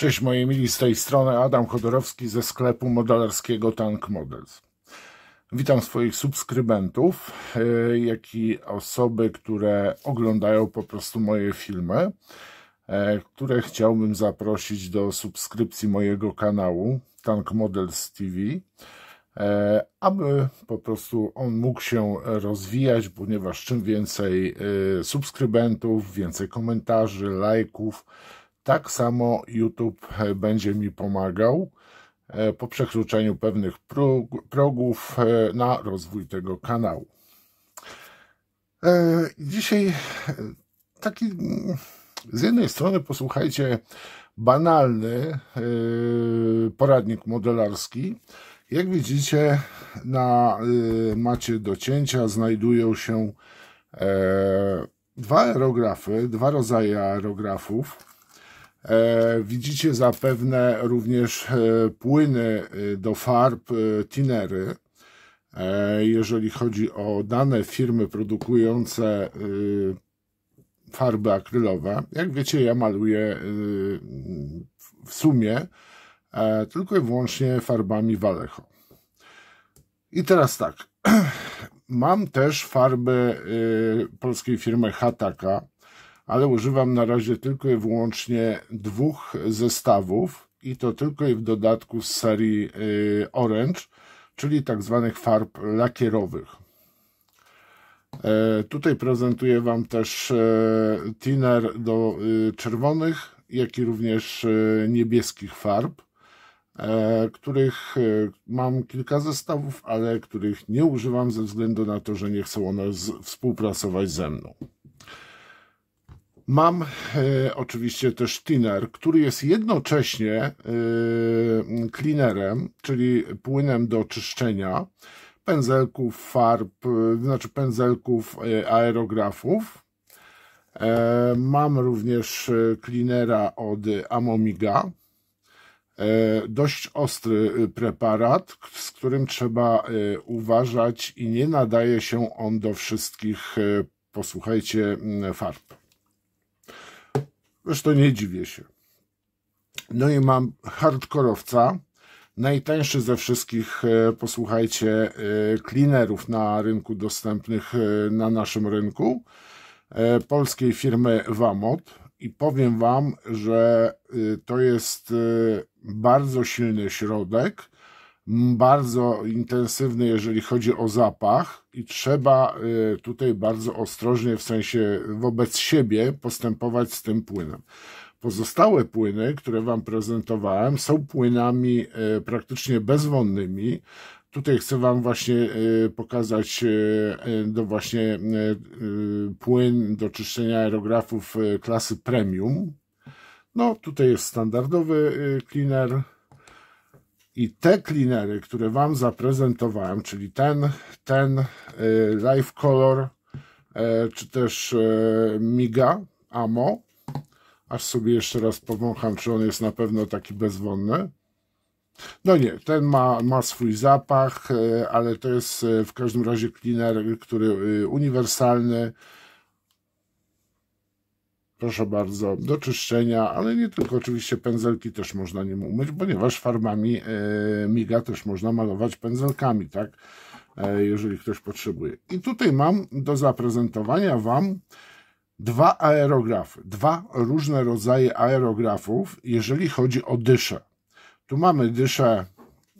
Cześć moi mili, z tej strony Adam Chodorowski ze sklepu modelarskiego Tank Models. Witam swoich subskrybentów, e, jak i osoby, które oglądają po prostu moje filmy, e, które chciałbym zaprosić do subskrypcji mojego kanału Tank Models TV, e, aby po prostu on mógł się rozwijać, ponieważ czym więcej subskrybentów, więcej komentarzy, lajków, like tak samo YouTube e, będzie mi pomagał e, po przekroczeniu pewnych progów e, na rozwój tego kanału. Dzisiaj taki mm, z jednej strony posłuchajcie banalny poradnik modelarski. Jak widzicie, na macie do cięcia znajdują się dwa aerografy, dwa rodzaje aerografów. E, widzicie zapewne również e, płyny e, do farb tinery. Jeżeli chodzi o dane firmy produkujące farby akrylowe, jak wiecie, ja maluję w sumie tylko i wyłącznie farbami Vallejo. I teraz tak. Mam też farby polskiej firmy Hataka ale używam na razie tylko i wyłącznie dwóch zestawów i to tylko i w dodatku z serii y, Orange, czyli tak zwanych farb lakierowych. E, tutaj prezentuję Wam też e, thinner do y, czerwonych, jak i również y, niebieskich farb, e, których mam kilka zestawów, ale których nie używam ze względu na to, że nie chcą one współpracować ze mną. Mam e, oczywiście też thinner, który jest jednocześnie e, cleanerem, czyli płynem do czyszczenia pędzelków, farb, e, znaczy pędzelków e, aerografów. E, mam również e, cleanera od Amomiga. E, dość ostry e, preparat, z którym trzeba e, uważać i nie nadaje się on do wszystkich, e, posłuchajcie, farb. Zresztą nie dziwię się. No i mam hardkorowca, najtańszy ze wszystkich, e, posłuchajcie, e, cleanerów na rynku dostępnych e, na naszym rynku, polskiej firmy Wamot. I powiem Wam, że to jest bardzo silny środek, bardzo intensywny, jeżeli chodzi o zapach, i trzeba y, tutaj bardzo ostrożnie, w sensie wobec siebie, postępować z tym płynem. Pozostałe płyny, które Wam prezentowałem, są płynami y, praktycznie bezwonnymi. Tutaj chcę Wam właśnie y, pokazać do właśnie płyn do czyszczenia aerografów klasy premium. No, tutaj jest standardowy cleaner i te cleanery, które Wam zaprezentowałem, czyli ten, ten y, Live Color, y, czy też y, Miga Amo, aż sobie jeszcze raz powącham, czy on jest na pewno taki bezwonny. No nie, ten ma, ma swój zapach, ale to jest w każdym razie cleaner, który uniwersalny, proszę bardzo, do czyszczenia, ale nie tylko, oczywiście pędzelki też można nim umyć, ponieważ farbami e, miga też można malować pędzelkami, tak, e, jeżeli ktoś potrzebuje. I tutaj mam do zaprezentowania Wam dwa aerografy, dwa różne rodzaje aerografów, jeżeli chodzi o dyszę. Tu mamy dyszę,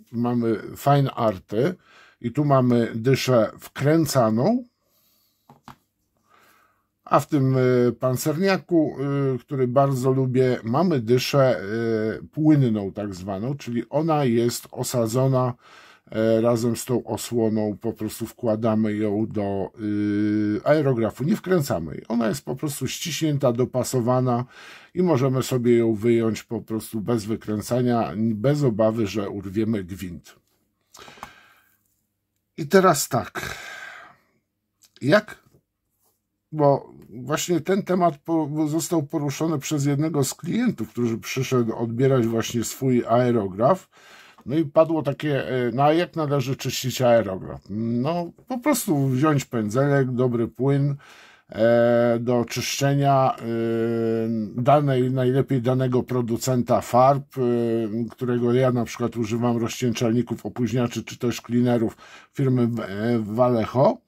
tu mamy fine arty i tu mamy dyszę wkręcaną, a w tym e, pancerniaku, e, który bardzo lubię, mamy dyszę e, płynną tak zwaną, czyli ona jest osadzona razem z tą osłoną, po prostu wkładamy ją do aerografu, nie wkręcamy jej. Ona jest po prostu ściśnięta, dopasowana i możemy sobie ją wyjąć po prostu bez wykręcania, bez obawy, że urwiemy gwint. I teraz tak. Jak bo właśnie ten temat został poruszony przez jednego z klientów, który przyszedł odbierać właśnie swój aerograf. No i padło takie, e, no a jak należy czyścić aerograf? No po prostu wziąć pędzelek, dobry płyn e, do czyszczenia e, danej, najlepiej danego producenta farb, e, którego ja na przykład używam rozcieńczalników opóźniaczy, czy też cleanerów firmy e, Valeho,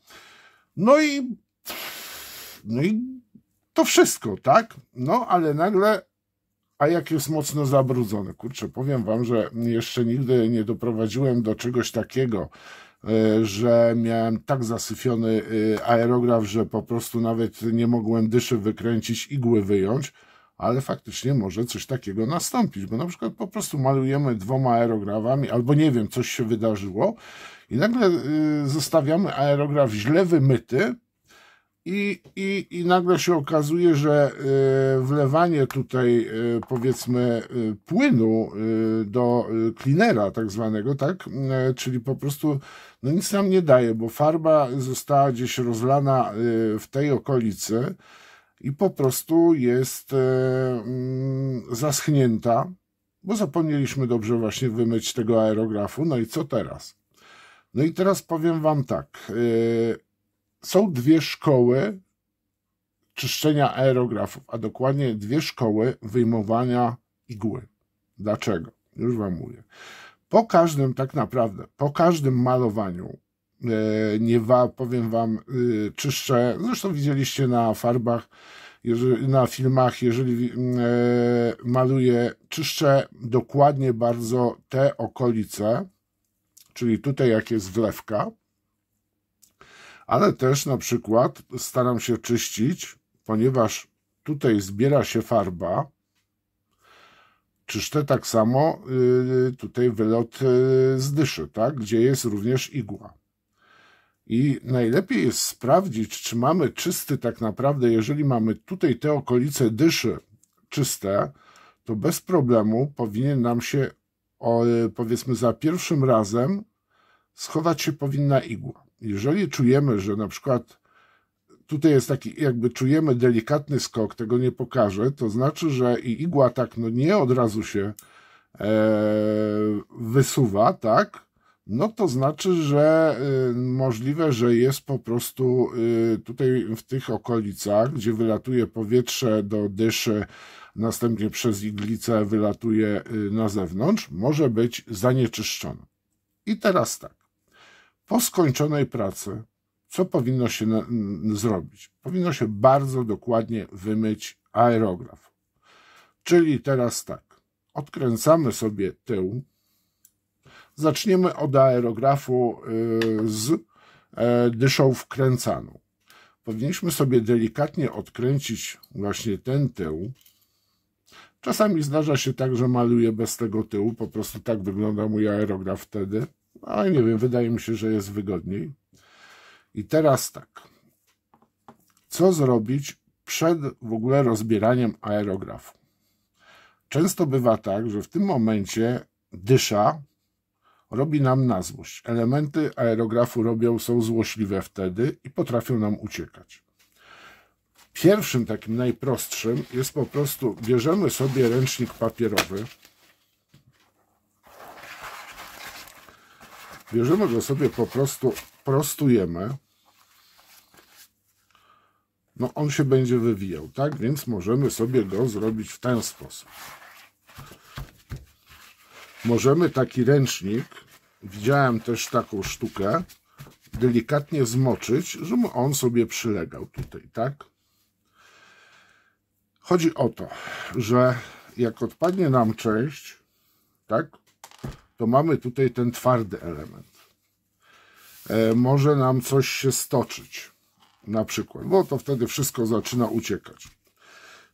No i no i to wszystko, tak? No, ale nagle, a jak jest mocno zabrudzony. Kurczę, powiem wam, że jeszcze nigdy nie doprowadziłem do czegoś takiego, e, że miałem tak zasyfiony e, aerograf, że po prostu nawet nie mogłem dyszy wykręcić, igły wyjąć, ale faktycznie może coś takiego nastąpić, bo na przykład po prostu malujemy dwoma aerografami, albo nie wiem, coś się wydarzyło i nagle e, zostawiamy aerograf źle wymyty, i, i, I nagle się okazuje, że e, wlewanie tutaj e, powiedzmy e, płynu do klinera tak zwanego, tak? Czyli po prostu no nic nam nie daje, bo farba została gdzieś rozlana w tej okolicy i po prostu jest mm, zaschnięta, bo zapomnieliśmy dobrze właśnie wymyć tego aerografu. No i co teraz? No i teraz powiem Wam tak są dwie szkoły czyszczenia aerografów, a dokładnie dwie szkoły wyjmowania igły. Dlaczego? Już Wam mówię. Po każdym, tak naprawdę, po każdym malowaniu, e, nie wa, powiem Wam, e, czyszczę, zresztą widzieliście na farbach, jeżeli, na filmach, jeżeli e, maluję, czyszczę dokładnie bardzo te okolice, czyli tutaj jak jest wlewka, ale też na przykład staram się czyścić, ponieważ tutaj zbiera się farba. Czyszczę tak samo y, tutaj wylot y, z dyszy, tak? gdzie jest również igła. I najlepiej jest sprawdzić, czy mamy czysty tak naprawdę, jeżeli mamy tutaj te okolice dyszy czyste, to bez problemu powinien nam się, y, powiedzmy, za pierwszym razem schować się powinna igła jeżeli czujemy, że na przykład tutaj jest taki, jakby czujemy delikatny skok, tego nie pokażę, to znaczy, że i igła tak no nie od razu się e, wysuwa, tak? No to znaczy, że y, możliwe, że jest po prostu y, tutaj w tych okolicach, gdzie wylatuje powietrze do dyszy, następnie przez iglicę wylatuje y, na zewnątrz, może być zanieczyszczone. I teraz tak po skończonej pracy, co powinno się na, zrobić? Powinno się bardzo dokładnie wymyć aerograf. Czyli teraz tak, odkręcamy sobie tył. Zaczniemy od aerografu y, z y, dyszą wkręcaną. Powinniśmy sobie delikatnie odkręcić właśnie ten tył. Czasami zdarza się tak, że maluję bez tego tyłu, po prostu tak wygląda mój aerograf wtedy ale nie wiem, wydaje mi się, że jest wygodniej. I teraz tak. Co zrobić przed w ogóle rozbieraniem aerografu? Często bywa tak, że w tym momencie dysza robi nam na złość. Elementy aerografu robią, są złośliwe wtedy i potrafią nam uciekać. Pierwszym takim najprostszym jest po prostu bierzemy sobie ręcznik papierowy, Bierzemy go sobie po prostu, prostujemy. No on się będzie wywijał, tak? Więc możemy sobie go zrobić w ten sposób. Możemy taki ręcznik, widziałem też taką sztukę, delikatnie zmoczyć, żeby on sobie przylegał tutaj, tak? Chodzi o to, że jak odpadnie nam część, tak? to mamy tutaj ten twardy element. E, może nam coś się stoczyć, na przykład, bo to wtedy wszystko zaczyna uciekać.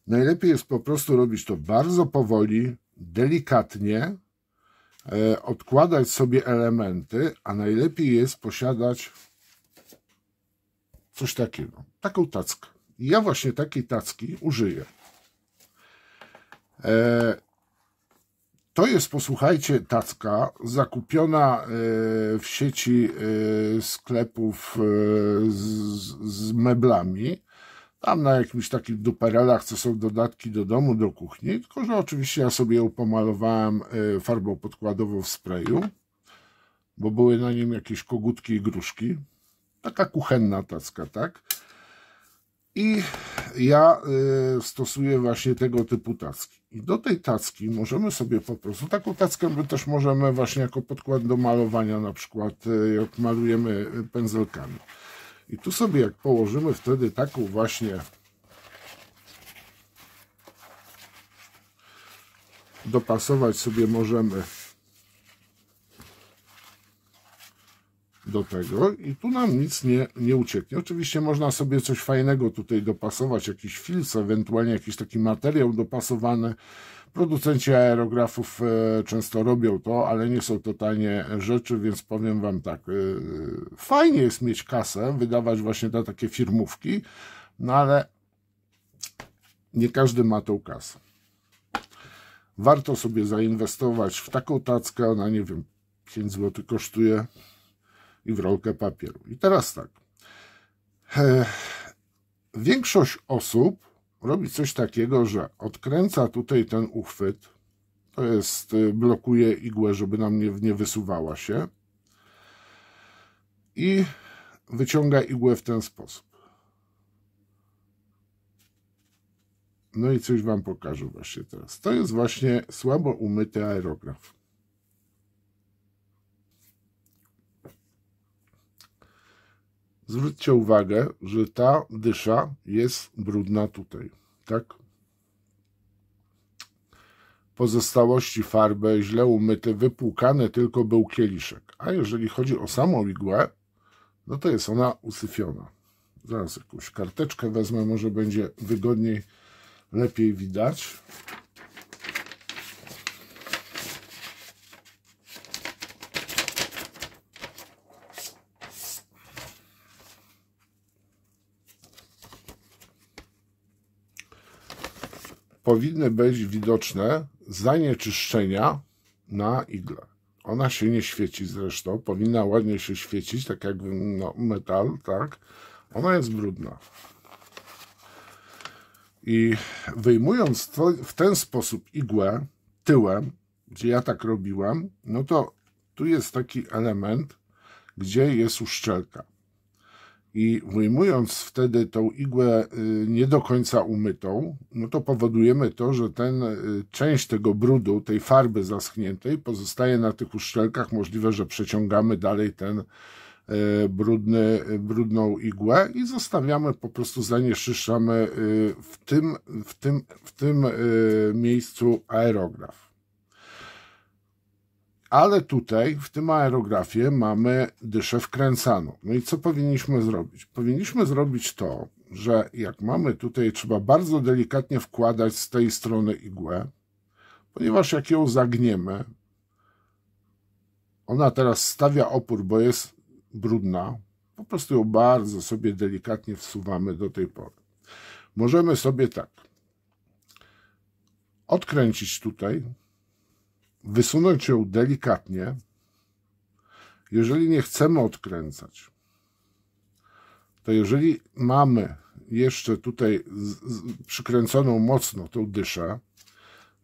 Najlepiej jest po prostu robić to bardzo powoli, delikatnie, e, odkładać sobie elementy, a najlepiej jest posiadać coś takiego, taką tackę. Ja właśnie takiej tacki użyję. E, to jest, posłuchajcie, tacka zakupiona e, w sieci e, sklepów e, z, z meblami. Tam na jakimś takich duperelach, co są dodatki do domu, do kuchni. Tylko, że oczywiście ja sobie ją pomalowałem farbą podkładową w sprayu, bo były na nim jakieś kogutki i gruszki. Taka kuchenna tacka, tak? I ja y, stosuję właśnie tego typu tacki. I do tej tacki możemy sobie po prostu, taką tackę my też możemy właśnie jako podkład do malowania, na przykład y, jak malujemy pędzelkami. I tu sobie jak położymy wtedy taką właśnie dopasować sobie możemy do tego i tu nam nic nie, nie ucieknie. Oczywiście można sobie coś fajnego tutaj dopasować, jakiś filc, ewentualnie jakiś taki materiał dopasowany. Producenci aerografów e, często robią to, ale nie są to tanie rzeczy, więc powiem Wam tak, e, fajnie jest mieć kasę, wydawać właśnie na takie firmówki, no ale nie każdy ma tą kasę. Warto sobie zainwestować w taką tackę, ona nie wiem, 5 zł kosztuje, i w rolkę papieru. I teraz tak. E, większość osób robi coś takiego, że odkręca tutaj ten uchwyt, to jest y, blokuje igłę, żeby nam nie, nie wysuwała się i wyciąga igłę w ten sposób. No i coś Wam pokażę właśnie teraz. To jest właśnie słabo umyty aerograf. Zwróćcie uwagę, że ta dysza jest brudna tutaj, tak? Pozostałości farby źle umyte, wypłukane tylko był kieliszek. A jeżeli chodzi o samą igłę, no to jest ona usyfiona. Zaraz jakąś karteczkę wezmę, może będzie wygodniej, lepiej widać. powinny być widoczne zanieczyszczenia na igle. Ona się nie świeci zresztą, powinna ładnie się świecić, tak jak no, metal, tak? Ona jest brudna. I wyjmując to, w ten sposób igłę tyłem, gdzie ja tak robiłem, no to tu jest taki element, gdzie jest uszczelka i wyjmując wtedy tą igłę y, nie do końca umytą, no to powodujemy to, że ten y, część tego brudu, tej farby zaschniętej pozostaje na tych uszczelkach. Możliwe, że przeciągamy dalej ten y, brudny, brudną igłę i zostawiamy, po prostu zanieczyszczamy w tym, w tym, w tym miejscu aerograf. Ale tutaj w tym aerografie mamy dyszę wkręcaną. No i co powinniśmy zrobić? Powinniśmy zrobić to, że jak mamy tutaj, trzeba bardzo delikatnie wkładać z tej strony igłę, ponieważ jak ją zagniemy, ona teraz stawia opór, bo jest brudna, po prostu ją bardzo sobie delikatnie wsuwamy do tej pory. Możemy sobie tak odkręcić tutaj, wysunąć ją delikatnie, jeżeli nie chcemy odkręcać, to jeżeli mamy jeszcze tutaj przykręconą mocno tą dyszę,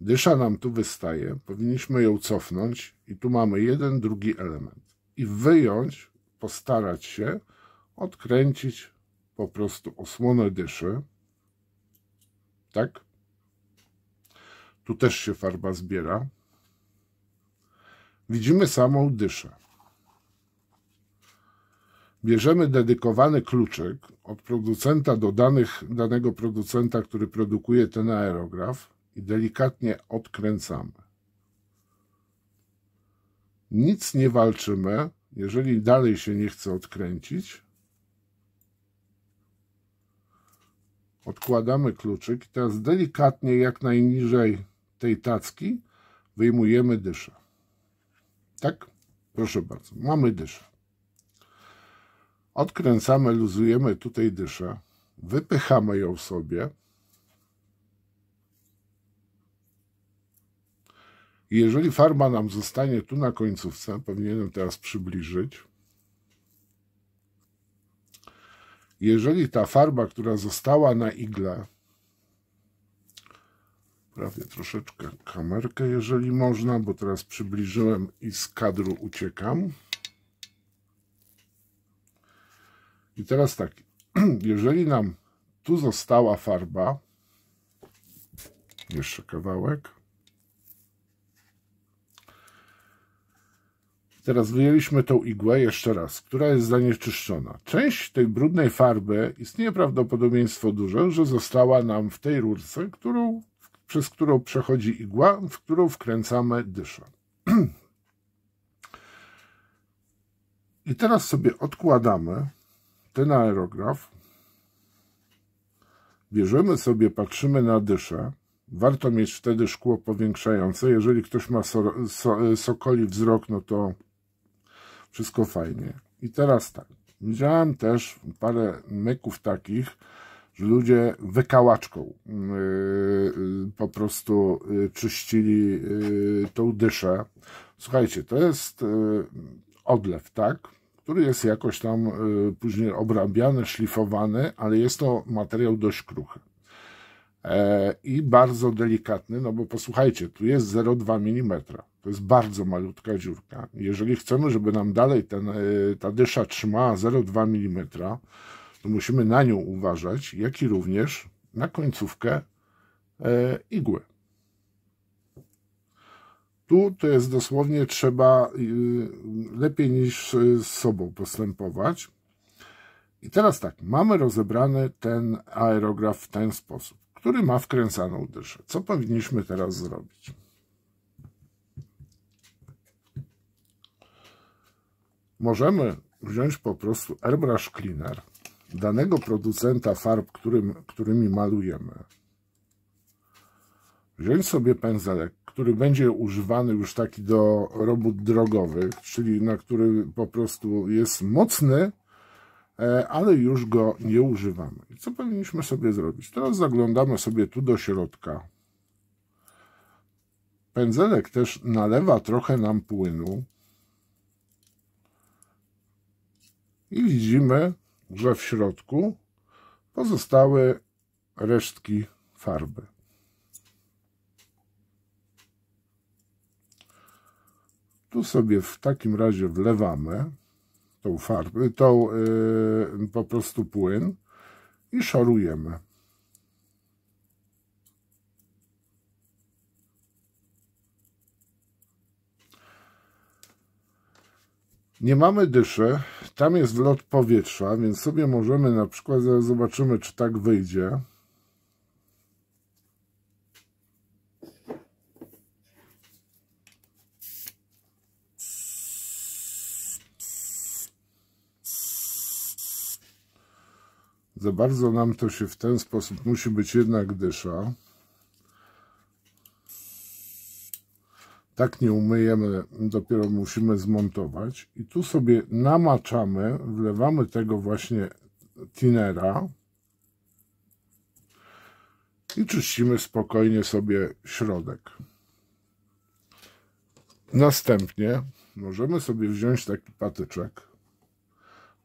dysza nam tu wystaje, powinniśmy ją cofnąć i tu mamy jeden, drugi element. I wyjąć, postarać się odkręcić po prostu osłonę dyszy. Tak? Tu też się farba zbiera. Widzimy samą dyszę. Bierzemy dedykowany kluczyk od producenta do danych, danego producenta, który produkuje ten aerograf i delikatnie odkręcamy. Nic nie walczymy, jeżeli dalej się nie chce odkręcić, odkładamy kluczyk i teraz delikatnie, jak najniżej tej tacki, wyjmujemy dyszę. Tak? Proszę bardzo, mamy dyszę. Odkręcamy, luzujemy tutaj dyszę, wypychamy ją sobie. Jeżeli farba nam zostanie tu na końcówce, powinienem teraz przybliżyć. Jeżeli ta farba, która została na igle, Prawie troszeczkę kamerkę, jeżeli można, bo teraz przybliżyłem i z kadru uciekam. I teraz tak, jeżeli nam tu została farba, jeszcze kawałek. Teraz wyjęliśmy tą igłę jeszcze raz, która jest zanieczyszczona. Część tej brudnej farby istnieje prawdopodobieństwo duże, że została nam w tej rurce, którą przez którą przechodzi igła, w którą wkręcamy dyszę. I teraz sobie odkładamy ten aerograf, bierzemy sobie, patrzymy na dyszę. Warto mieć wtedy szkło powiększające. Jeżeli ktoś ma so, so, sokoli wzrok, no to wszystko fajnie. I teraz tak, widziałem też parę myków takich, że ludzie wykałaczką yy, po prostu yy, czyścili yy, tą dyszę. Słuchajcie, to jest odlew, tak? Który jest jakoś tam później obrabiany, szlifowany, ale jest to materiał dość kruchy i bardzo delikatny, no bo posłuchajcie, tu jest 0,2 mm. To jest bardzo malutka dziurka. Jeżeli chcemy, żeby nam dalej ten, ta dysza trzymała 0,2 mm, musimy na nią uważać, jak i również na końcówkę e, igły. Tu to jest dosłownie trzeba y, lepiej niż y, z sobą postępować. I teraz tak, mamy rozebrany ten aerograf w ten sposób, który ma wkręcaną dyszę. Co powinniśmy teraz zrobić? Możemy wziąć po prostu airbrush cleaner danego producenta farb, którym, którymi malujemy, wziąć sobie pędzelek, który będzie używany już taki do robót drogowych, czyli na który po prostu jest mocny, e, ale już go nie używamy. I co powinniśmy sobie zrobić? Teraz zaglądamy sobie tu do środka. Pędzelek też nalewa trochę nam płynu. I widzimy, że w środku pozostały resztki farby. Tu sobie w takim razie wlewamy tą farbę, tą yy, po prostu płyn i szorujemy. Nie mamy dyszy, tam jest wlot powietrza, więc sobie możemy na przykład, zaraz zobaczymy, czy tak wyjdzie. Za bardzo nam to się w ten sposób musi być jednak dysza. tak nie umyjemy, dopiero musimy zmontować. I tu sobie namaczamy, wlewamy tego właśnie tinera i czyścimy spokojnie sobie środek. Następnie możemy sobie wziąć taki patyczek,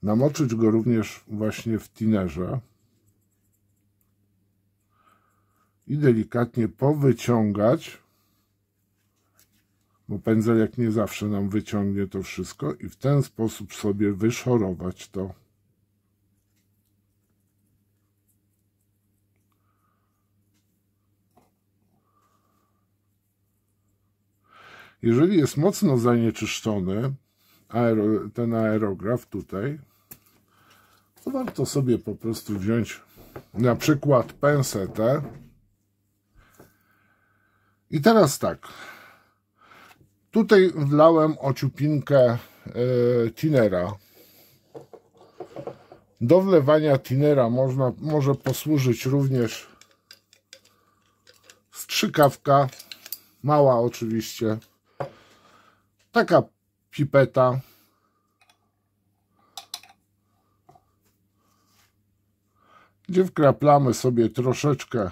namoczyć go również właśnie w tinerze i delikatnie powyciągać bo pędzel jak nie zawsze nam wyciągnie to wszystko i w ten sposób sobie wyszorować to. Jeżeli jest mocno zanieczyszczony aero, ten aerograf tutaj, to warto sobie po prostu wziąć na przykład pensetę. I teraz tak, Tutaj wlałem ociupinkę e, tinera. Do wlewania tinera można, może posłużyć również strzykawka, mała oczywiście, taka pipeta. Gdzie wkraplamy sobie troszeczkę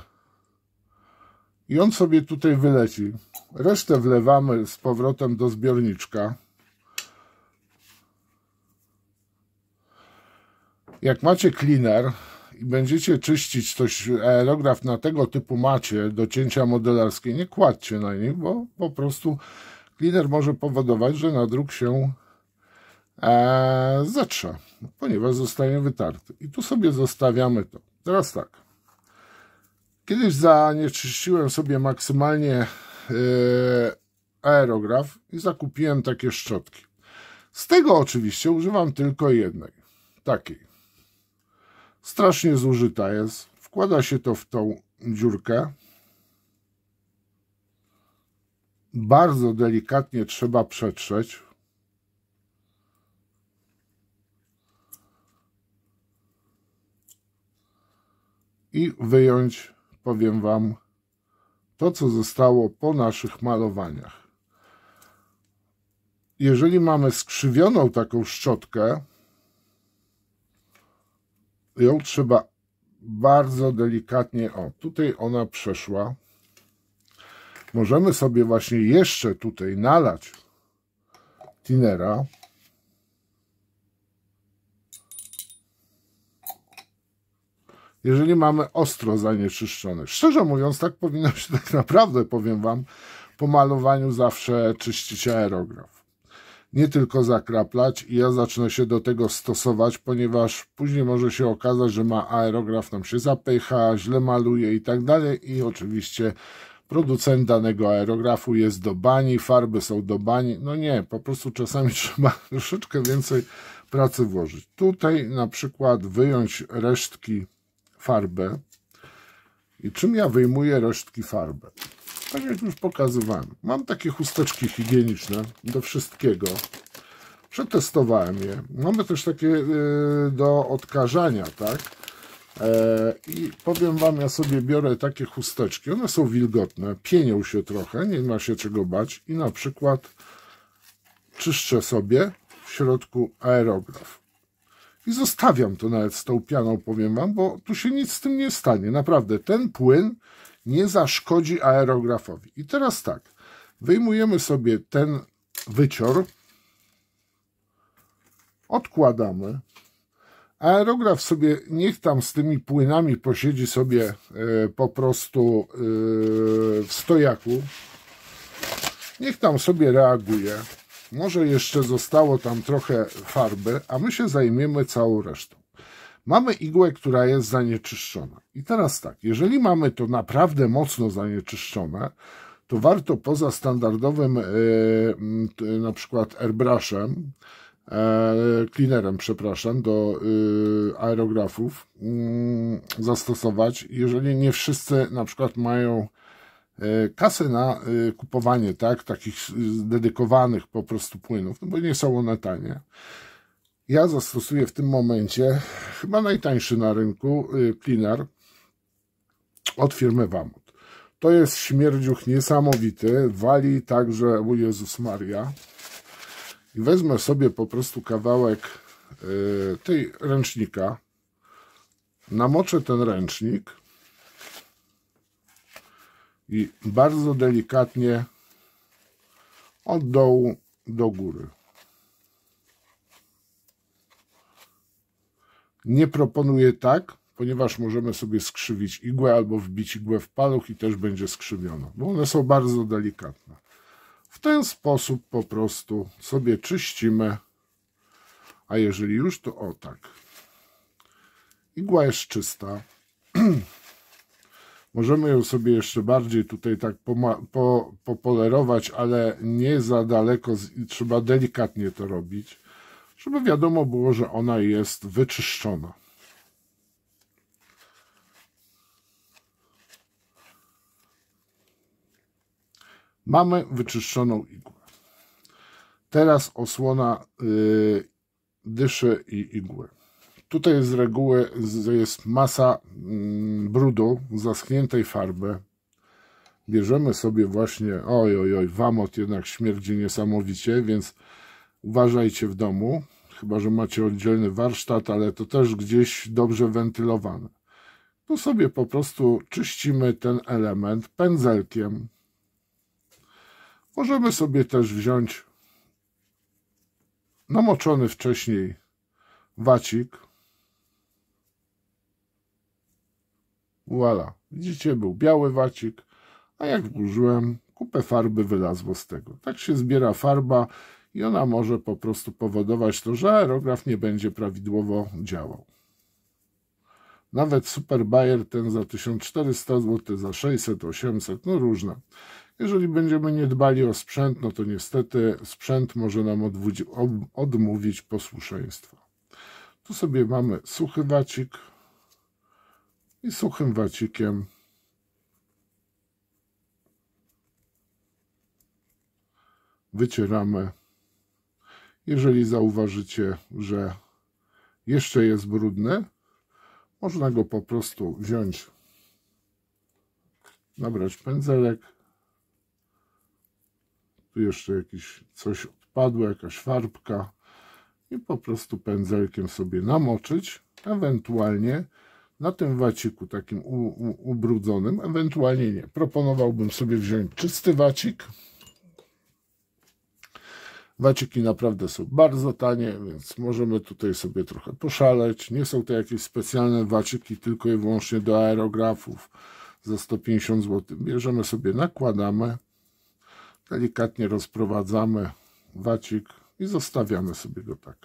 i on sobie tutaj wyleci. Resztę wlewamy z powrotem do zbiorniczka. Jak macie cleaner i będziecie czyścić coś, aerograf na tego typu macie do cięcia modelarskie, nie kładźcie na nich, bo po prostu cleaner może powodować, że nadruk się e, ponieważ zostanie wytarty. I tu sobie zostawiamy to. Teraz tak. Kiedyś zanieczyściłem sobie maksymalnie e, aerograf i zakupiłem takie szczotki. Z tego oczywiście używam tylko jednej, takiej. Strasznie zużyta jest. Wkłada się to w tą dziurkę. Bardzo delikatnie trzeba przetrzeć. I wyjąć powiem Wam to, co zostało po naszych malowaniach. Jeżeli mamy skrzywioną taką szczotkę, ją trzeba bardzo delikatnie, o tutaj ona przeszła, możemy sobie właśnie jeszcze tutaj nalać tinera, jeżeli mamy ostro zanieczyszczone. Szczerze mówiąc, tak powinno się tak naprawdę, powiem Wam, po malowaniu zawsze czyścić aerograf. Nie tylko zakraplać i ja zacznę się do tego stosować, ponieważ później może się okazać, że ma aerograf nam się zapycha, źle maluje i tak dalej i oczywiście producent danego aerografu jest do bani, farby są do bani. No nie, po prostu czasami trzeba troszeczkę więcej pracy włożyć. Tutaj na przykład wyjąć resztki farbę. I czym ja wyjmuję resztki farbę? Tak jak już pokazywałem. Mam takie chusteczki higieniczne do wszystkiego. Przetestowałem je. Mamy też takie yy, do odkażania, tak? E, I powiem Wam, ja sobie biorę takie chusteczki, one są wilgotne, pienią się trochę, nie ma się czego bać i na przykład czyszczę sobie w środku aerograf i zostawiam to nawet z tą pianą, powiem wam, bo tu się nic z tym nie stanie. Naprawdę, ten płyn nie zaszkodzi aerografowi. I teraz tak, wyjmujemy sobie ten wycior, odkładamy. Aerograf sobie niech tam z tymi płynami posiedzi sobie y, po prostu y, w stojaku. Niech tam sobie reaguje. Może jeszcze zostało tam trochę farby, a my się zajmiemy całą resztą. Mamy igłę, która jest zanieczyszczona. I teraz tak, jeżeli mamy to naprawdę mocno zanieczyszczone, to warto poza standardowym yy, na przykład airbrushem, e, cleanerem, przepraszam, do e, aerografów mm, zastosować, jeżeli nie wszyscy na przykład mają E, kasę na e, kupowanie tak, takich e, dedykowanych po prostu płynów, no bo nie są one tanie. Ja zastosuję w tym momencie chyba najtańszy na rynku cleaner od firmy Wamut. To jest śmierdziuch niesamowity, wali także, u Jezus Maria. I wezmę sobie po prostu kawałek tej ręcznika, namoczę ten ręcznik, i bardzo delikatnie od dołu do góry. Nie proponuję tak, ponieważ możemy sobie skrzywić igłę albo wbić igłę w paluch i też będzie skrzywiona, bo one są bardzo delikatne. W ten sposób po prostu sobie czyścimy, a jeżeli już, to o tak. Igła jest czysta. Możemy ją sobie jeszcze bardziej tutaj tak popolerować, ale nie za daleko, trzeba delikatnie to robić, żeby wiadomo było, że ona jest wyczyszczona. Mamy wyczyszczoną igłę. Teraz osłona dysze dyszy i igły. Tutaj z reguły jest masa mm, brudu, zaschniętej farby. Bierzemy sobie właśnie, oj, oj, oj, wamot jednak śmierdzi niesamowicie, więc uważajcie w domu, chyba, że macie oddzielny warsztat, ale to też gdzieś dobrze wentylowane. Tu sobie po prostu czyścimy ten element pędzelkiem. Możemy sobie też wziąć namoczony wcześniej wacik, Voilà. Widzicie, był biały wacik, a jak włożyłem, kupę farby wylazło z tego. Tak się zbiera farba i ona może po prostu powodować to, że aerograf nie będzie prawidłowo działał. Nawet super Bayer ten za 1400 zł, za 600, 800, no różne. Jeżeli będziemy nie dbali o sprzęt, no to niestety sprzęt może nam odmówić posłuszeństwa. Tu sobie mamy suchy wacik, i suchym wacikiem wycieramy. Jeżeli zauważycie, że jeszcze jest brudny, można go po prostu wziąć, nabrać pędzelek. Tu jeszcze jakiś coś odpadło, jakaś farbka i po prostu pędzelkiem sobie namoczyć, ewentualnie na tym waciku takim u, u, ubrudzonym, ewentualnie nie. Proponowałbym sobie wziąć czysty wacik. Waciki naprawdę są bardzo tanie, więc możemy tutaj sobie trochę poszaleć. Nie są to jakieś specjalne waciki, tylko i wyłącznie do aerografów za 150 zł. Bierzemy sobie, nakładamy, delikatnie rozprowadzamy wacik i zostawiamy sobie go tak.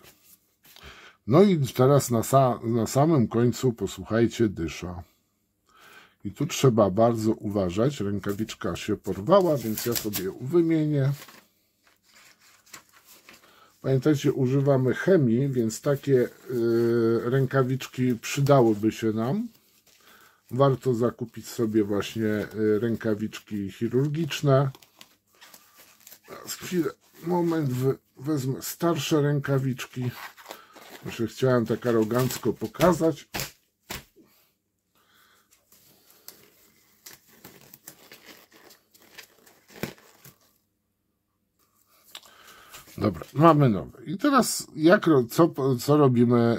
No i teraz na, sa na samym końcu posłuchajcie dysza. I tu trzeba bardzo uważać. Rękawiczka się porwała, więc ja sobie ją wymienię. Pamiętajcie, używamy chemii, więc takie yy, rękawiczki przydałyby się nam. Warto zakupić sobie właśnie y, rękawiczki chirurgiczne. Teraz chwilę, moment, wezmę starsze rękawiczki. Znaczy, chciałem tak arogancko pokazać. Dobra, mamy nowe. I teraz jak, co, co robimy e,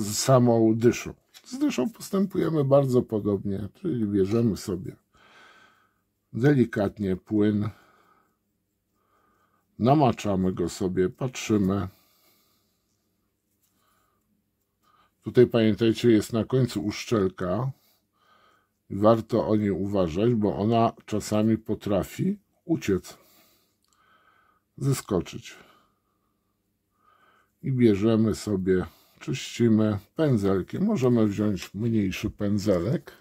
z samą dyszą? Z dyszą postępujemy bardzo podobnie, czyli bierzemy sobie delikatnie płyn, namaczamy go sobie, patrzymy. Tutaj pamiętajcie, jest na końcu uszczelka. Warto o niej uważać, bo ona czasami potrafi uciec, zeskoczyć. I bierzemy sobie, czyścimy pędzelkiem. Możemy wziąć mniejszy pędzelek.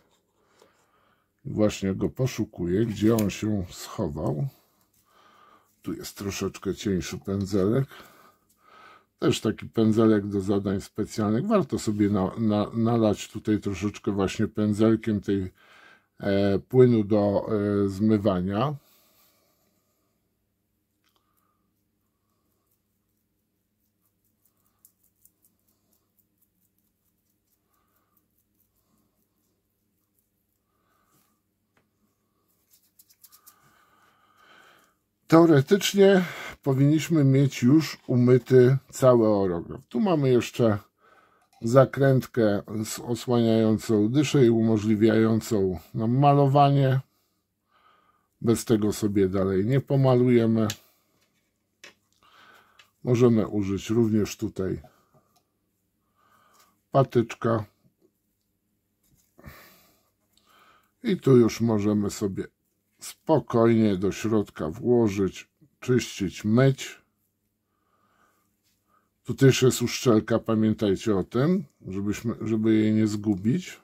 Właśnie go poszukuję, gdzie on się schował. Tu jest troszeczkę cieńszy pędzelek. Też taki pędzelek do zadań specjalnych. Warto sobie na, na, nalać tutaj troszeczkę właśnie pędzelkiem tej e, płynu do e, zmywania. teoretycznie powinniśmy mieć już umyty cały orograf. Tu mamy jeszcze zakrętkę osłaniającą dyszę i umożliwiającą nam malowanie. Bez tego sobie dalej nie pomalujemy. Możemy użyć również tutaj patyczka. I tu już możemy sobie spokojnie do środka włożyć czyścić, myć. Tu też jest uszczelka, pamiętajcie o tym, żebyśmy, żeby jej nie zgubić.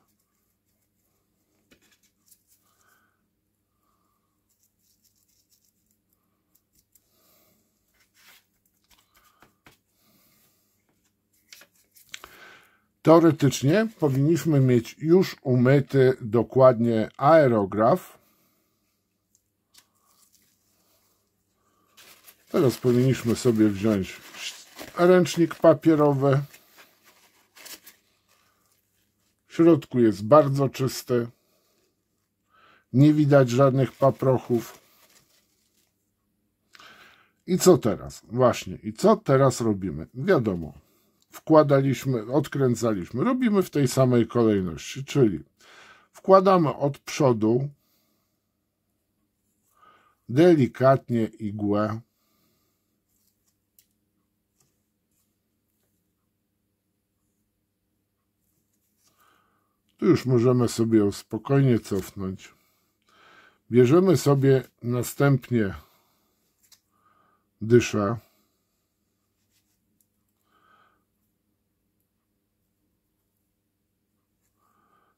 Teoretycznie powinniśmy mieć już umyty dokładnie aerograf, Teraz powinniśmy sobie wziąć ręcznik papierowy. W środku jest bardzo czysty. Nie widać żadnych paprochów. I co teraz? Właśnie, i co teraz robimy? Wiadomo, wkładaliśmy, odkręcaliśmy. Robimy w tej samej kolejności, czyli wkładamy od przodu delikatnie igłę Tu już możemy sobie ją spokojnie cofnąć. Bierzemy sobie następnie dyszę.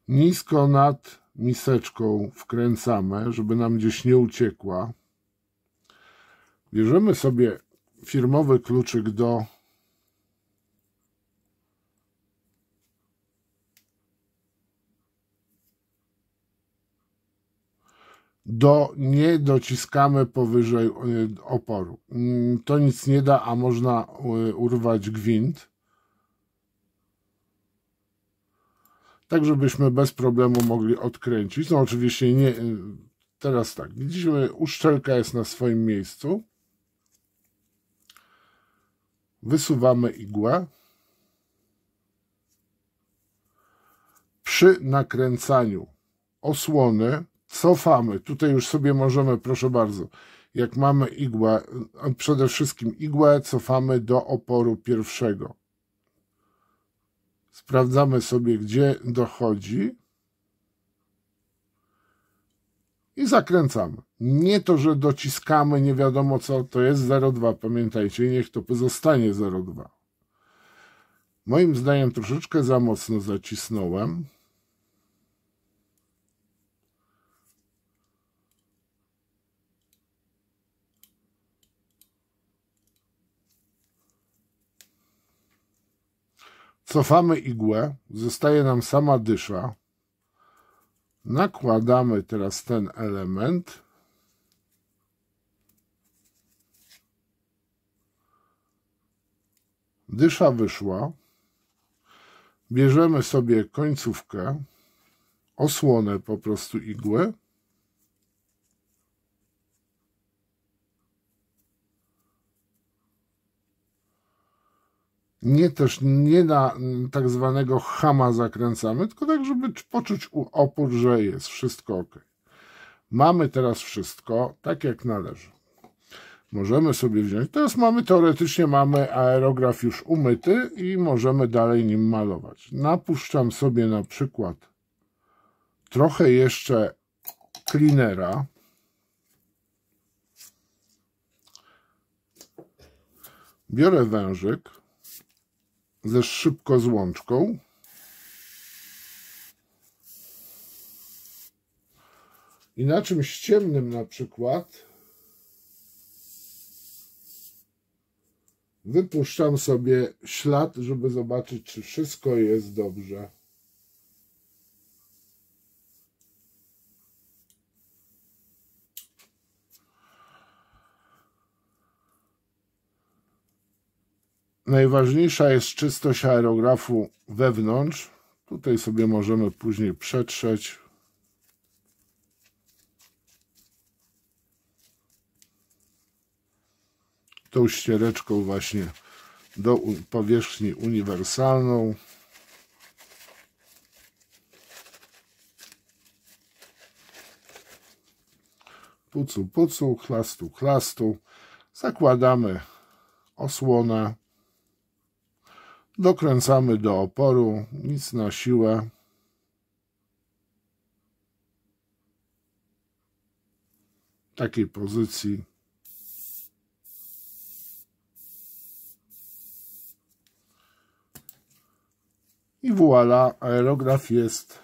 Nisko nad miseczką wkręcamy, żeby nam gdzieś nie uciekła. Bierzemy sobie firmowy kluczyk do do nie dociskamy powyżej y, oporu. Mm, to nic nie da, a można y, urwać gwint. Tak, żebyśmy bez problemu mogli odkręcić. No oczywiście nie. Y, teraz tak, widzimy, uszczelka jest na swoim miejscu. Wysuwamy igłę. Przy nakręcaniu osłony cofamy. Tutaj już sobie możemy, proszę bardzo, jak mamy igłę, przede wszystkim igłę cofamy do oporu pierwszego. Sprawdzamy sobie, gdzie dochodzi. I zakręcamy. Nie to, że dociskamy, nie wiadomo co, to jest 0,2. Pamiętajcie, niech to pozostanie 0,2. Moim zdaniem troszeczkę za mocno zacisnąłem. Cofamy igłę, zostaje nam sama dysza. Nakładamy teraz ten element. Dysza wyszła. Bierzemy sobie końcówkę, osłonę po prostu igły. nie też nie na mm, tak zwanego hama zakręcamy, tylko tak, żeby poczuć opór, że jest wszystko ok. Mamy teraz wszystko tak, jak należy. Możemy sobie wziąć. Teraz mamy teoretycznie mamy aerograf już umyty i możemy dalej nim malować. Napuszczam sobie na przykład trochę jeszcze cleanera. Biorę wężyk ze szybko złączką. I na czymś ciemnym na przykład wypuszczam sobie ślad, żeby zobaczyć, czy wszystko jest dobrze. Najważniejsza jest czystość aerografu wewnątrz. Tutaj sobie możemy później przetrzeć. Tą ściereczką właśnie do powierzchni uniwersalną. Pucu, pucu, chlastu, chlastu. Zakładamy osłonę. Dokręcamy do oporu, nic na siłę. Takiej pozycji. I voilà, aerograf jest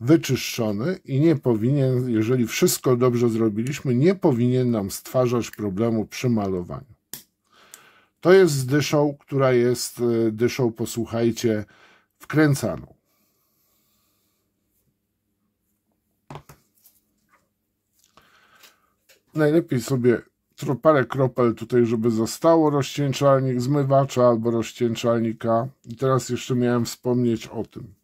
wyczyszczony i nie powinien, jeżeli wszystko dobrze zrobiliśmy, nie powinien nam stwarzać problemu przy malowaniu. To jest dyszą, która jest e, dyszą, posłuchajcie, wkręcaną. Najlepiej sobie parę kropel tutaj, żeby zostało rozcieńczalnik zmywacza albo rozcieńczalnika. I teraz jeszcze miałem wspomnieć o tym.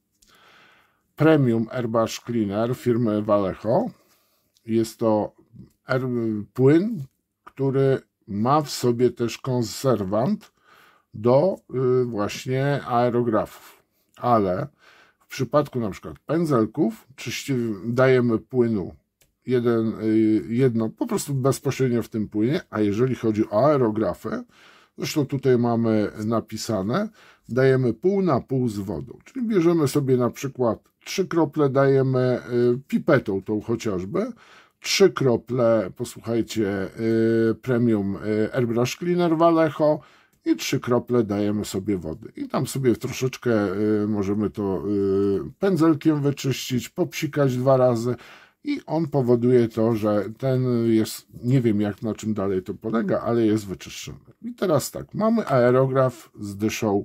Premium Airbrush Cleaner firmy Vallejo. Jest to e, płyn, który ma w sobie też konserwant do y, właśnie aerografów. Ale w przypadku na przykład pędzelków, dajemy płynu jeden, y, jedno, po prostu bezpośrednio w tym płynie, a jeżeli chodzi o aerografę, zresztą tutaj mamy napisane, dajemy pół na pół z wodą, czyli bierzemy sobie na przykład trzy krople, dajemy y, pipetą tą chociażby, trzy krople, posłuchajcie, y, premium y, Airbrush Cleaner Vallejo i trzy krople dajemy sobie wody. I tam sobie troszeczkę y, możemy to pędzelkiem wyczyścić, popsikać dwa razy i on powoduje to, że ten jest, nie wiem jak na czym dalej to polega, ale jest wyczyszczony. I teraz tak, mamy aerograf z dyszą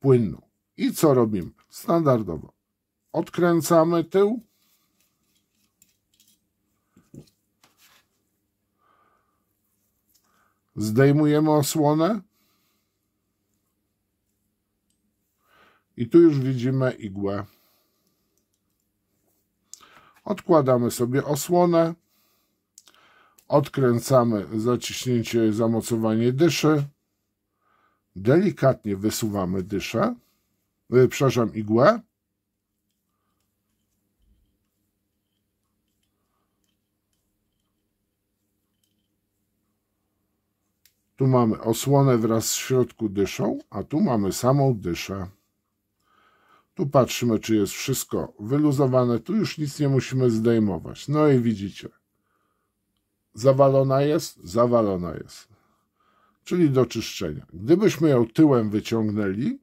płynną. I co robimy? Standardowo odkręcamy tył, Zdejmujemy osłonę. I tu już widzimy igłę. Odkładamy sobie osłonę. Odkręcamy zaciśnięcie, zamocowanie dyszy. Delikatnie wysuwamy dyszę, e, przepraszam, igłę. Tu mamy osłonę wraz z środku dyszą, a tu mamy samą dyszę. Tu patrzymy, czy jest wszystko wyluzowane. Tu już nic nie musimy zdejmować. No i widzicie. Zawalona jest? Zawalona jest. Czyli do czyszczenia. Gdybyśmy ją tyłem wyciągnęli,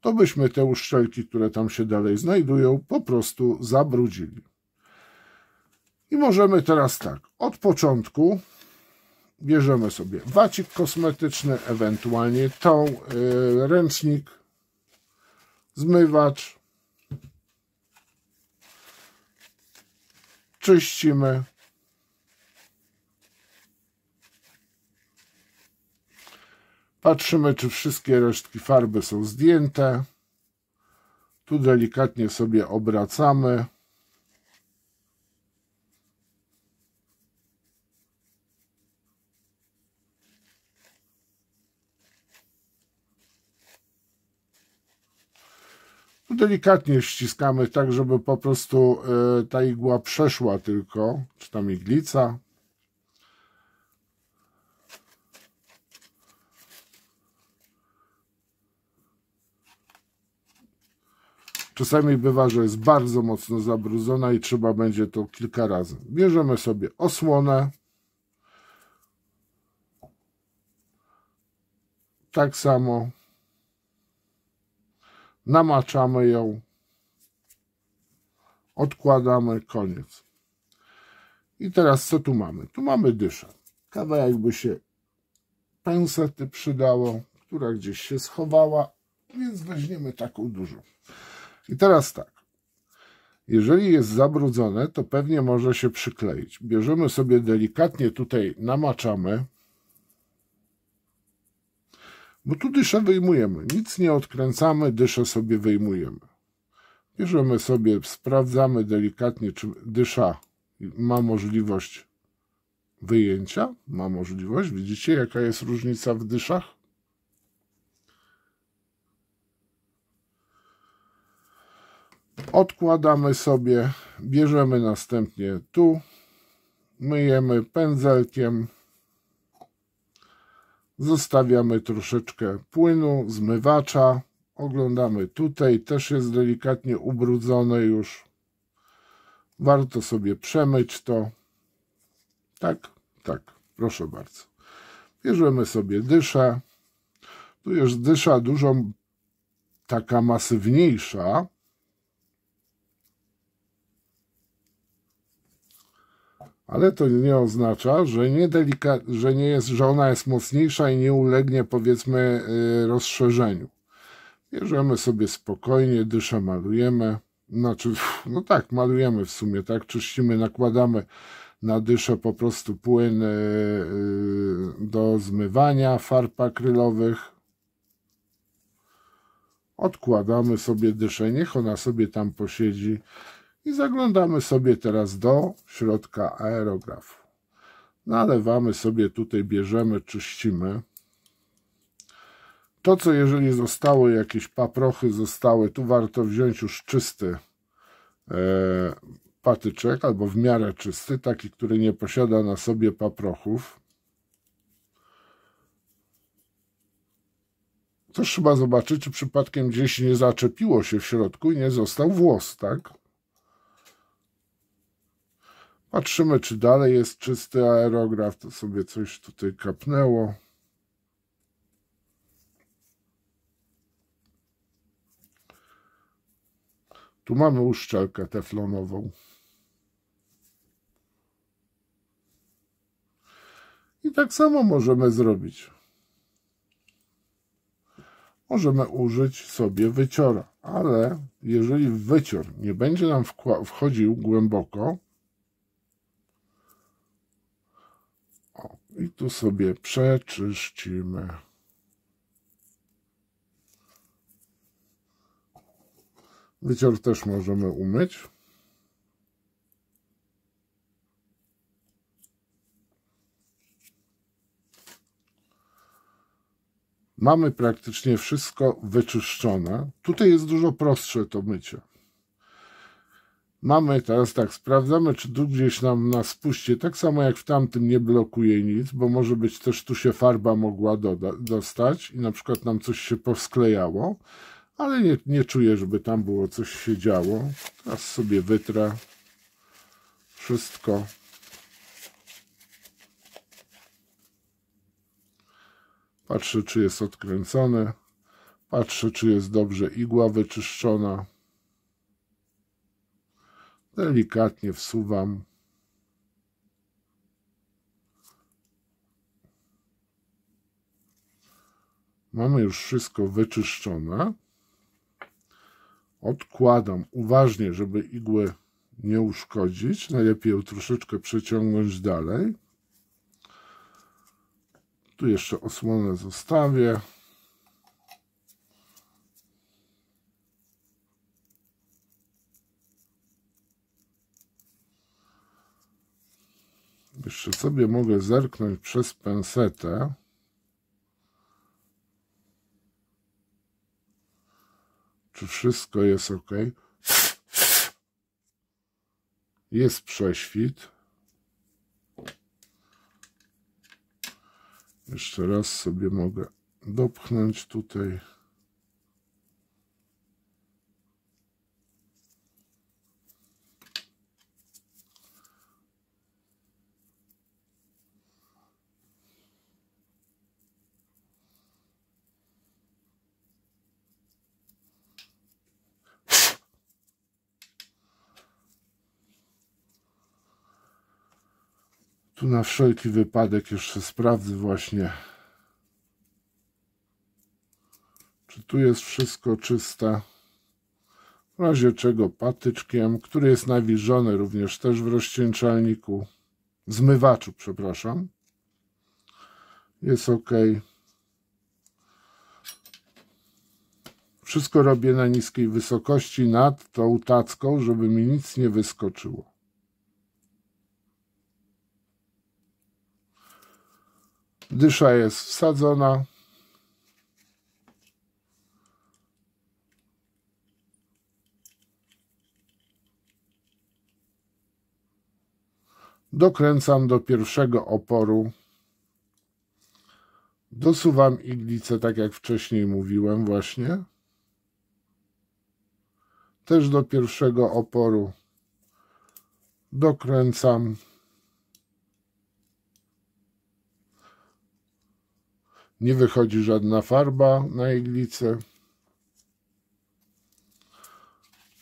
to byśmy te uszczelki, które tam się dalej znajdują, po prostu zabrudzili. I możemy teraz tak, od początku bierzemy sobie wacik kosmetyczny, ewentualnie tą, yy, ręcznik, zmywacz, czyścimy. Patrzymy, czy wszystkie resztki farby są zdjęte. Tu delikatnie sobie obracamy. delikatnie ściskamy tak, żeby po prostu e, ta igła przeszła tylko, czy tam iglica. Czasami bywa, że jest bardzo mocno zabrudzona i trzeba będzie to kilka razy. Bierzemy sobie osłonę. Tak samo namaczamy ją, odkładamy, koniec. I teraz co tu mamy? Tu mamy dyszę. Kawa jakby się pensety przydało, która gdzieś się schowała, więc weźmiemy taką dużą. I teraz tak. Jeżeli jest zabrudzone, to pewnie może się przykleić. Bierzemy sobie delikatnie tutaj, namaczamy, bo tu dyszę wyjmujemy. Nic nie odkręcamy, dyszę sobie wyjmujemy. Bierzemy sobie, sprawdzamy delikatnie, czy dysza ma możliwość wyjęcia. Ma możliwość. Widzicie, jaka jest różnica w dyszach? Odkładamy sobie, bierzemy następnie tu, myjemy pędzelkiem, Zostawiamy troszeczkę płynu, zmywacza. Oglądamy tutaj, też jest delikatnie ubrudzone już. Warto sobie przemyć to. Tak, tak, proszę bardzo. Bierzemy sobie dyszę. Tu jest dysza dużo taka masywniejsza, ale to nie oznacza, że nie, delika, że nie jest, że ona jest mocniejsza i nie ulegnie powiedzmy y, rozszerzeniu. Bierzemy sobie spokojnie, dyszę malujemy, znaczy, no tak, malujemy w sumie, tak, czyścimy, nakładamy na dyszę po prostu płyn y, y, do zmywania farb akrylowych. Odkładamy sobie dyszę, niech ona sobie tam posiedzi. I zaglądamy sobie teraz do środka aerografu. Nalewamy sobie tutaj, bierzemy, czyścimy. To, co jeżeli zostały jakieś paprochy, zostały, tu warto wziąć już czysty e, patyczek, albo w miarę czysty, taki, który nie posiada na sobie paprochów. To trzeba zobaczyć, czy przypadkiem gdzieś nie zaczepiło się w środku i nie został włos, tak? Patrzymy, czy dalej jest czysty aerograf. To sobie coś tutaj kapnęło. Tu mamy uszczelkę teflonową. I tak samo możemy zrobić. Możemy użyć sobie wyciora, ale jeżeli wycior nie będzie nam wchodził głęboko, I tu sobie przeczyścimy. Wycior też możemy umyć. Mamy praktycznie wszystko wyczyszczone. Tutaj jest dużo prostsze to mycie. Mamy teraz tak, sprawdzamy, czy tu gdzieś nam na spuście, tak samo jak w tamtym nie blokuje nic, bo może być też tu się farba mogła dostać i na przykład nam coś się powsklejało, ale nie, nie czuję, żeby tam było coś się działo. Teraz sobie wytrę wszystko. Patrzę, czy jest odkręcone. Patrzę, czy jest dobrze igła wyczyszczona. Delikatnie wsuwam. Mamy już wszystko wyczyszczone. Odkładam uważnie, żeby igły nie uszkodzić. Najlepiej ją troszeczkę przeciągnąć dalej. Tu jeszcze osłonę zostawię. Jeszcze sobie mogę zerknąć przez pensetę. Czy wszystko jest ok? Jest prześwit. Jeszcze raz sobie mogę dopchnąć tutaj. Tu na wszelki wypadek jeszcze sprawdzę właśnie, czy tu jest wszystko czyste. W razie czego patyczkiem, który jest nawilżony również też w rozcieńczalniku, zmywaczu, przepraszam. Jest ok. Wszystko robię na niskiej wysokości nad tą tacką, żeby mi nic nie wyskoczyło. Dysza jest wsadzona. Dokręcam do pierwszego oporu. Dosuwam iglicę, tak jak wcześniej mówiłem właśnie. Też do pierwszego oporu. Dokręcam. Nie wychodzi żadna farba na iglicę.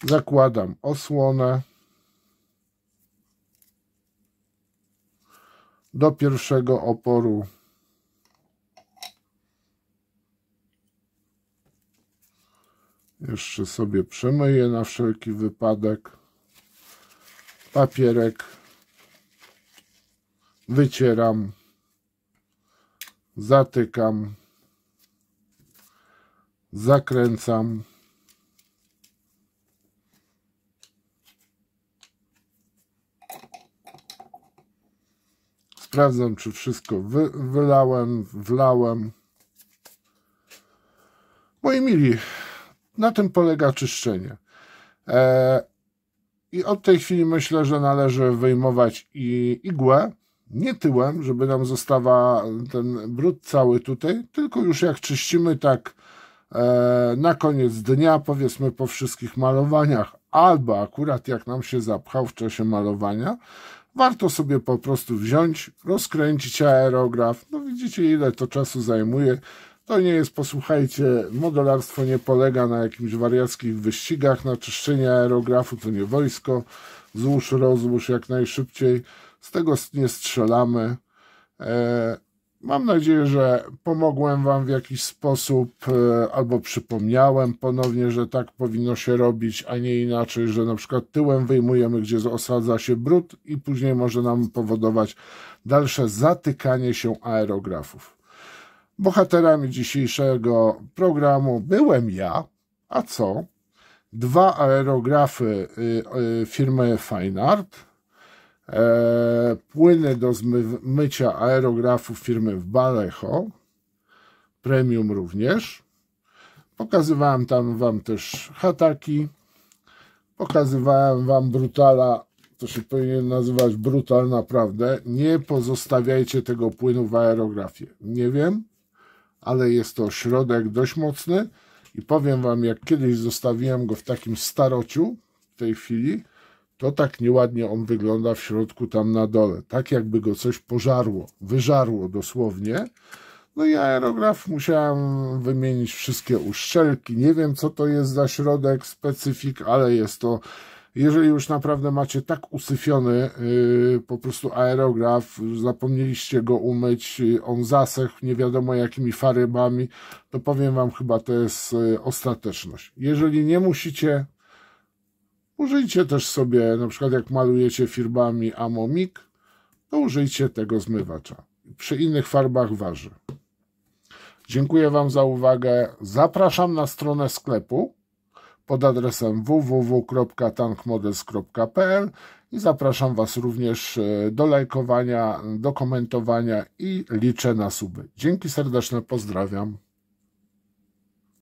Zakładam osłonę. Do pierwszego oporu Jeszcze sobie przemyję na wszelki wypadek. Papierek wycieram zatykam, zakręcam. Sprawdzam, czy wszystko wy, wylałem, wlałem. Moi mili, na tym polega czyszczenie. E, I od tej chwili myślę, że należy wyjmować i igłę nie tyłem, żeby nam została ten brud cały tutaj, tylko już jak czyścimy tak e, na koniec dnia, powiedzmy po wszystkich malowaniach, albo akurat jak nam się zapchał w czasie malowania, warto sobie po prostu wziąć, rozkręcić aerograf. No widzicie ile to czasu zajmuje. To nie jest, posłuchajcie, modelarstwo nie polega na jakimś wariackich wyścigach na czyszczenie aerografu, to nie wojsko. Złóż, rozłóż jak najszybciej z tego nie strzelamy. E, mam nadzieję, że pomogłem Wam w jakiś sposób, e, albo przypomniałem ponownie, że tak powinno się robić, a nie inaczej, że na przykład tyłem wyjmujemy, gdzie osadza się brud i później może nam powodować dalsze zatykanie się aerografów. Bohaterami dzisiejszego programu byłem ja, a co? Dwa aerografy y, y, firmy Fine Art, E, płyny do mycia aerografów firmy Balecho, premium również. Pokazywałem tam Wam też hataki, pokazywałem Wam brutala, to się powinien nazywać brutal naprawdę. Nie pozostawiajcie tego płynu w aerografie. Nie wiem, ale jest to środek dość mocny i powiem Wam, jak kiedyś zostawiłem go w takim starociu w tej chwili, to tak nieładnie on wygląda w środku tam na dole, tak jakby go coś pożarło, wyżarło dosłownie. No i aerograf musiałem wymienić wszystkie uszczelki. Nie wiem, co to jest za środek, specyfik, ale jest to jeżeli już naprawdę macie tak usyfiony yy, po prostu aerograf, zapomnieliście go umyć, yy, on zasechł nie wiadomo jakimi farybami, to powiem Wam chyba to jest yy, ostateczność. Jeżeli nie musicie, Użyjcie też sobie, na przykład jak malujecie firmami Amomik, to użyjcie tego zmywacza. Przy innych farbach waży. Dziękuję Wam za uwagę. Zapraszam na stronę sklepu pod adresem www.tankmodels.pl i zapraszam Was również e, do lajkowania, do komentowania i liczę na suby. Dzięki serdeczne, pozdrawiam.